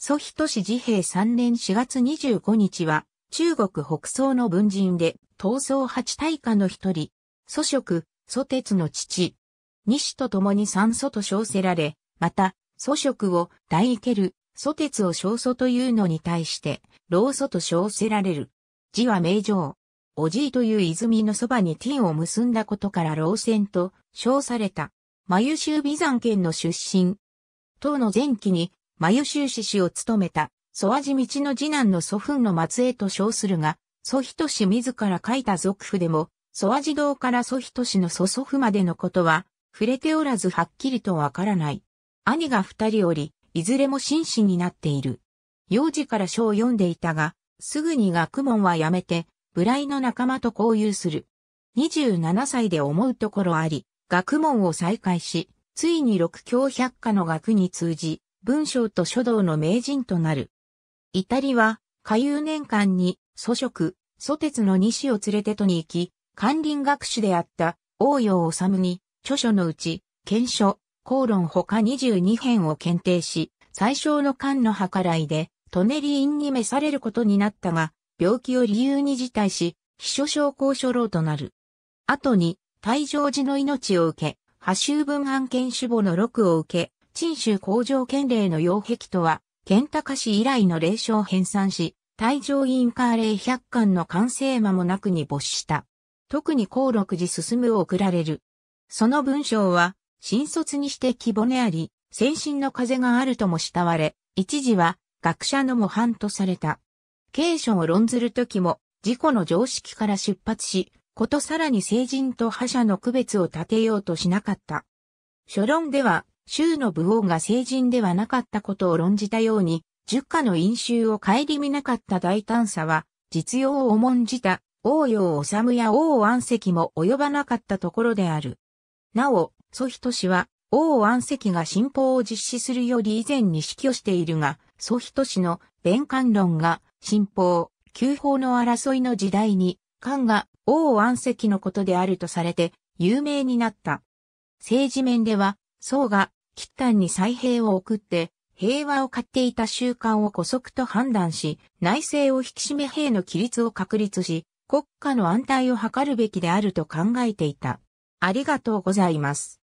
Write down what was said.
祖日都市自閉3年4月25日は、中国北宋の文人で、東争八大家の一人、祖職、祖鉄の父。西と共に三祖と称せられ、また、祖職を大イける、祖鉄を小祖というのに対して、老祖と称せられる。字は名城。おじいという泉のそばに天を結んだことから老仙と称された。眉州美山県の出身。唐の前期に眉州市氏を務めた、曽味道の次男の祖父の末裔と称するが、祖人氏自ら書いた俗譜でも、曽味道から祖人氏の祖祖父までのことは、触れておらずはっきりとわからない。兄が二人おり、いずれも紳士になっている。幼児から書を読んでいたが、すぐに学問はやめて、部来の仲間と交流する。27歳で思うところあり、学問を再開し、ついに六教百科の学に通じ、文章と書道の名人となる。イタリは、下遊年間に、祖職、祖鉄の西を連れてとに行き、管林学士であった、王洋治に、著書のうち、検書、公論他22編を検定し、最小の官の計らいで、トネリ院に召されることになったが、病気を理由に辞退し、秘書商工書老となる。後に、退場時の命を受け、派州文案件主簿の録を受け、陳州工場県令の擁壁とは、県高市以来の霊障編纂し、大乗院カー令百巻の完成間もなくに没した。特に高六寺進むを送られる。その文章は、新卒にして規模であり、先進の風があるとも慕われ、一時は学者の模範とされた。経書を論ずるときも、自己の常識から出発し、ことさらに成人と覇者の区別を立てようとしなかった。書論では、州の武王が成人ではなかったことを論じたように、十家の飲酒を顧みなかった大胆さは、実用を重んじた王陽治や王安石も及ばなかったところである。なお、祖人氏は、王安石が新法を実施するより以前に死去しているが、祖人氏の弁官論が、新法、旧法の争いの時代に、官が王安石のことであるとされて、有名になった。政治面では、僧が喫端に再兵を送って、平和を買っていた習慣を古速と判断し、内政を引き締め兵の規律を確立し、国家の安泰を図るべきであると考えていた。ありがとうございます。